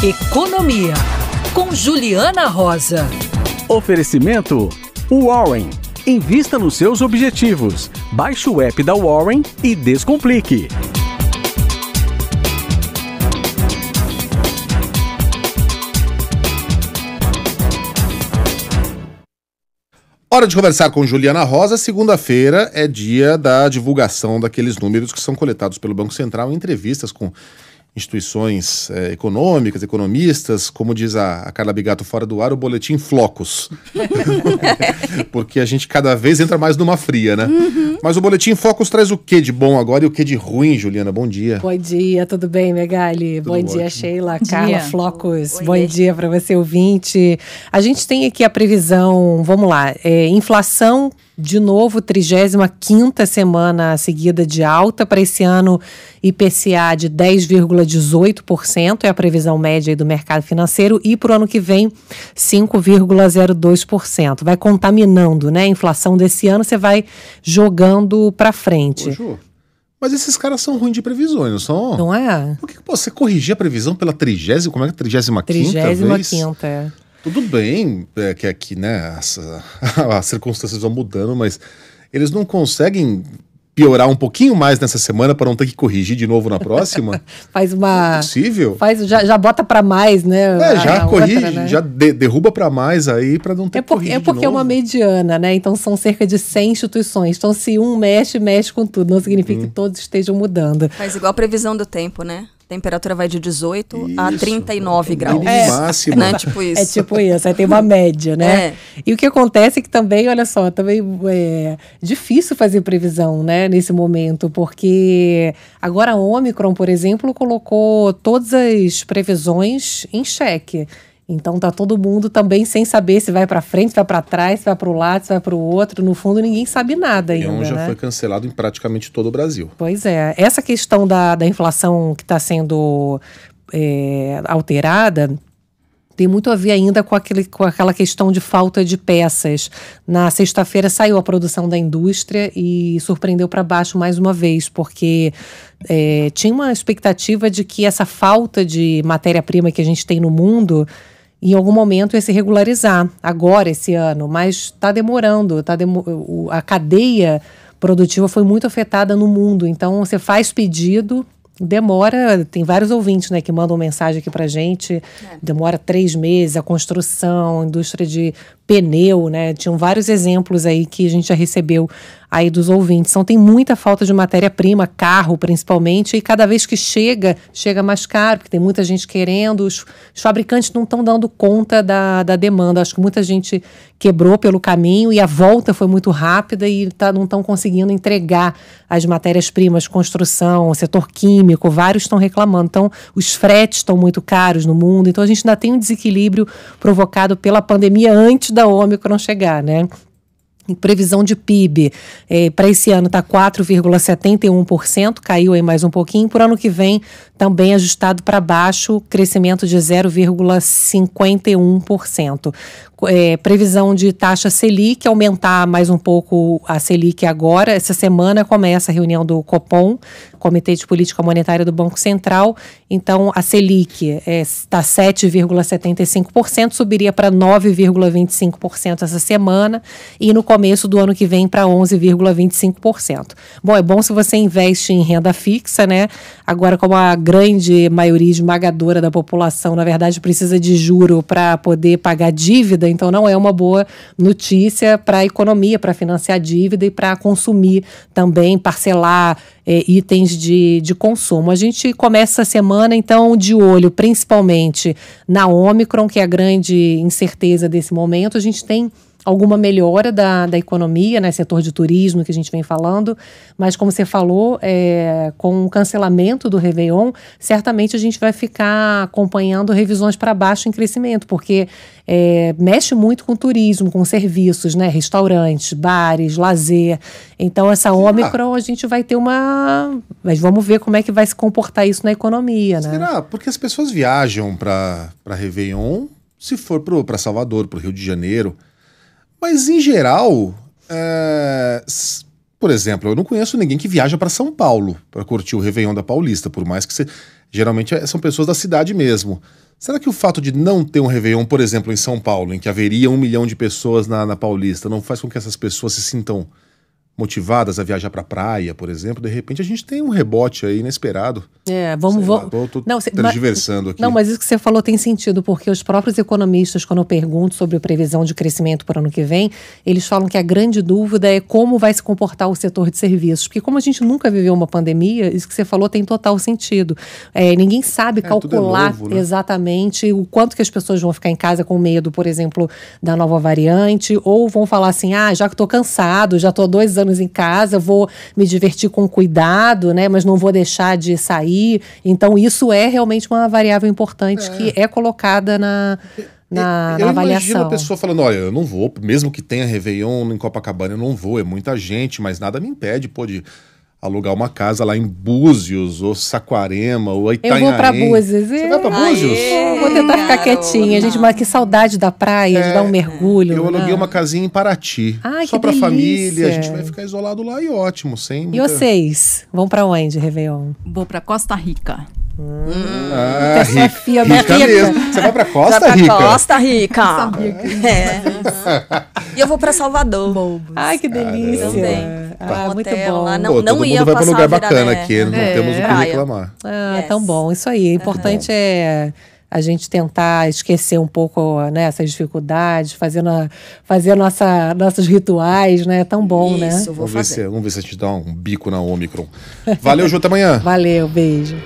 Economia, com Juliana Rosa. Oferecimento: Warren. Invista nos seus objetivos. Baixe o app da Warren e descomplique. Hora de conversar com Juliana Rosa. Segunda-feira é dia da divulgação daqueles números que são coletados pelo Banco Central em entrevistas com instituições é, econômicas, economistas, como diz a, a, Carla Bigato fora do ar, o boletim Flocos. Porque a gente cada vez entra mais numa fria, né? Uhum. Mas o Boletim Focus traz o que de bom agora e o que de ruim, Juliana? Bom dia. Bom dia, tudo bem, Megali? Tudo bom ótimo. dia, Sheila, Carla, dia. Flocos. Oi, bom dia para você, ouvinte. A gente tem aqui a previsão, vamos lá, é, inflação de novo, 35ª semana seguida de alta para esse ano, IPCA de 10,18% é a previsão média do mercado financeiro e para o ano que vem 5,02%. Vai contar contaminando, né? A inflação desse ano você vai jogando para frente. Ô, Ju, mas esses caras são ruins de previsões, não são? Não é? Por que pô, você corrigir a previsão pela trigésima? Como é que é? Trigésima quinta? Trigésima quinta, é. Tudo bem é, que aqui, é né, as, as circunstâncias vão mudando, mas eles não conseguem piorar um pouquinho mais nessa semana para não ter que corrigir de novo na próxima? faz uma. É possível. Faz, já, já bota para mais, né? É, já corrige, outra, né? já de, derruba para mais aí para não ter é por, É porque é uma mediana, né? Então são cerca de 100 instituições. Então se um mexe, mexe com tudo. Não significa que uhum. todos estejam mudando. Mas igual a previsão do tempo, né? temperatura vai de 18 isso, a 39 graus. É, é, máximo. Né? Tipo é isso. É tipo isso, aí tem uma média, né? É. E o que acontece é que também, olha só, também é difícil fazer previsão, né, nesse momento, porque agora a Omicron, por exemplo, colocou todas as previsões em xeque. Então tá todo mundo também sem saber se vai para frente, se vai para trás, se vai para o lado, se vai para o outro. No fundo ninguém sabe nada ainda. um já né? foi cancelado em praticamente todo o Brasil. Pois é, essa questão da, da inflação que está sendo é, alterada tem muito a ver ainda com, aquele, com aquela questão de falta de peças. Na sexta-feira saiu a produção da indústria e surpreendeu para baixo mais uma vez, porque é, tinha uma expectativa de que essa falta de matéria-prima que a gente tem no mundo em algum momento ia se regularizar, agora esse ano, mas está demorando, tá demo a cadeia produtiva foi muito afetada no mundo, então você faz pedido, demora, tem vários ouvintes né, que mandam mensagem aqui para gente, é. demora três meses, a construção, a indústria de pneu, né, tinham vários exemplos aí que a gente já recebeu aí dos ouvintes. Então tem muita falta de matéria-prima, carro principalmente, e cada vez que chega, chega mais caro, porque tem muita gente querendo, os, os fabricantes não estão dando conta da, da demanda. Acho que muita gente quebrou pelo caminho e a volta foi muito rápida e tá, não estão conseguindo entregar as matérias-primas, construção, setor químico, vários estão reclamando. Então os fretes estão muito caros no mundo, então a gente ainda tem um desequilíbrio provocado pela pandemia antes da Ômicron chegar, né? Previsão de PIB eh, para esse ano está 4,71%, caiu aí mais um pouquinho. Para o ano que vem, também ajustado para baixo, crescimento de 0,51%. É, previsão de taxa Selic aumentar mais um pouco a Selic agora. Essa semana começa a reunião do Copom, Comitê de Política Monetária do Banco Central. Então, a Selic é, está é, 7,75%, subiria para 9,25% essa semana e no começo do ano que vem para 11,25%. Bom, é bom se você investe em renda fixa, né? Agora, como a grande maioria esmagadora da população, na verdade, precisa de juro para poder pagar dívida, então não é uma boa notícia para a economia, para financiar dívida e para consumir também, parcelar é, itens de, de consumo. A gente começa a semana, então, de olho principalmente na Omicron, que é a grande incerteza desse momento. A gente tem alguma melhora da, da economia, né, setor de turismo que a gente vem falando, mas como você falou, é, com o cancelamento do Réveillon, certamente a gente vai ficar acompanhando revisões para baixo em crescimento, porque é, mexe muito com turismo, com serviços, né, restaurantes, bares, lazer. Então, essa Ômicron, a gente vai ter uma... Mas vamos ver como é que vai se comportar isso na economia, né? Será? Porque as pessoas viajam para Réveillon, se for para Salvador, para o Rio de Janeiro mas em geral, é... por exemplo, eu não conheço ninguém que viaja para São Paulo para curtir o Réveillon da Paulista, por mais que você... geralmente é, são pessoas da cidade mesmo. Será que o fato de não ter um Réveillon, por exemplo, em São Paulo, em que haveria um milhão de pessoas na, na Paulista, não faz com que essas pessoas se sintam motivadas a viajar para a praia, por exemplo, de repente a gente tem um rebote aí inesperado. É, vamos... Lá, vamos... Tô, tô não, cê, transversando mas, aqui. Não, mas isso que você falou tem sentido, porque os próprios economistas, quando eu pergunto sobre a previsão de crescimento para o ano que vem, eles falam que a grande dúvida é como vai se comportar o setor de serviços. Porque como a gente nunca viveu uma pandemia, isso que você falou tem total sentido. É, ninguém sabe é, é calcular novo, né? exatamente o quanto que as pessoas vão ficar em casa com medo, por exemplo, da nova variante, ou vão falar assim, ah, já que estou cansado, já estou dois anos anos em casa, vou me divertir com cuidado, né? Mas não vou deixar de sair. Então, isso é realmente uma variável importante é. que é colocada na. Na, eu na avaliação. imagino a pessoa falando, olha, eu não vou, mesmo que tenha Réveillon em Copacabana, eu não vou, é muita gente, mas nada me impede, pô, de alugar uma casa lá em Búzios, ou Saquarema, ou Itanhaém. Eu vou para Búzios. Você vai pra Búzios? Aê, vou tentar ficar quietinha. Gente, mas que saudade da praia, é, de dar um mergulho. Eu né? aluguei uma casinha em Paraty. Ai, só para família, a gente vai ficar isolado lá e ótimo, sem muita... E vocês, vão para onde, Réveillon? Vou para Costa Rica. Hum, ah, rica, né? rica, rica, mesmo. Você vai pra Costa vai pra Rica? Costa Rica. Eu é. E eu vou pra Salvador. Bobos. Ai, que delícia. Também. Ah, tá. muito bom. Lá. Não, Pô, não todo ia mundo vai pra um lugar bacana né? aqui, é. não temos o que reclamar. Ah, yes. tão bom. Isso aí. O importante uhum. é a gente tentar esquecer um pouco né, essas dificuldades, fazer, na, fazer nossa, nossos rituais, né? É tão bom, né? Isso, né? Vou vamos, fazer. Ver se, vamos ver se a gente dá um bico na Omicron. Valeu, Ju, até amanhã. Valeu, beijo.